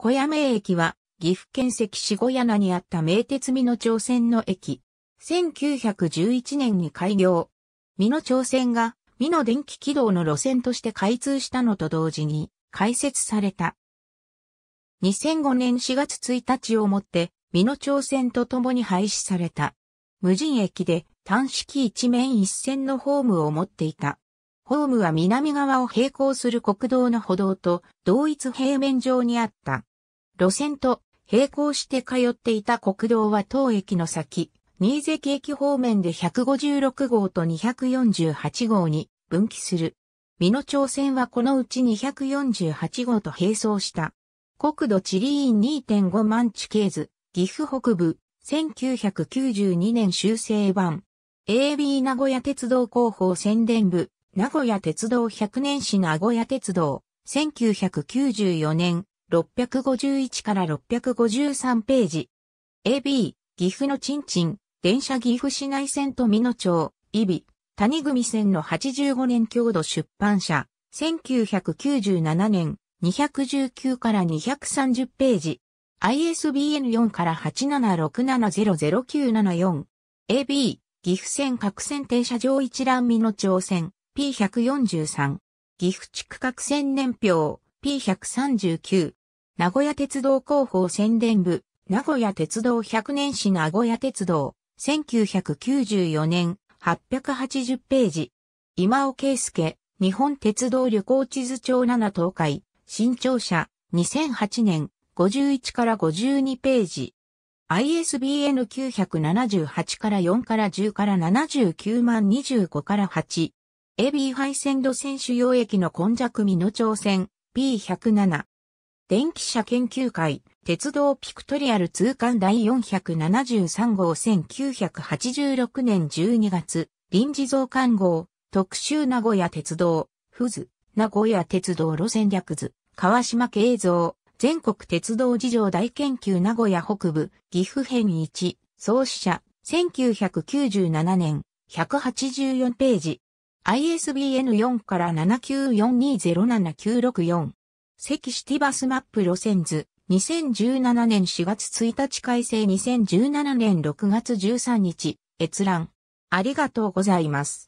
小屋名駅は、岐阜県関市小名にあった名鉄美濃町線の駅。1911年に開業。美濃町線が、美濃電気軌道の路線として開通したのと同時に、開設された。2005年4月1日をもって、美濃町線と共に廃止された。無人駅で、単式一面一線のホームを持っていた。ホームは南側を並行する国道の歩道と同一平面上にあった。路線と並行して通っていた国道は当駅の先、新関駅方面で156号と248号に分岐する。美濃町線はこのうち248号と並走した。国土地理院2.5万地形図、岐阜北部、1992年修正版。AB 名古屋鉄道広報宣伝部、名古屋鉄道100年市名古屋鉄道、1994年、651から653ページ。AB、岐阜のちんちん、電車岐阜市内線と美濃町、イビ、谷組線の85年郷土出版社、1997年、219から230ページ。ISBN4 から8767009774。AB、岐阜線各線停車場一覧美濃町線、P143。岐阜地区各線年表、P139。名古屋鉄道広報宣伝部、名古屋鉄道100年史名古屋鉄道、1994年、880ページ。今尾圭介、日本鉄道旅行地図帳7東海、新庁舎、2008年、51から52ページ。ISBN 978から4から10から79万25から8。ビー・ハイセンド選手用駅の混雑美の挑戦、P107。電気車研究会、鉄道ピクトリアル通貫第473号1986年12月、臨時増刊号、特集名古屋鉄道、富津、名古屋鉄道路線略図、川島慶三、全国鉄道事情大研究名古屋北部、岐阜編1、創始者、1997年、184ページ。ISBN4 から7 9 4 2 0 7 9 6 4関シティバスマップ路線図、2017年4月1日改正2017年6月13日、閲覧。ありがとうございます。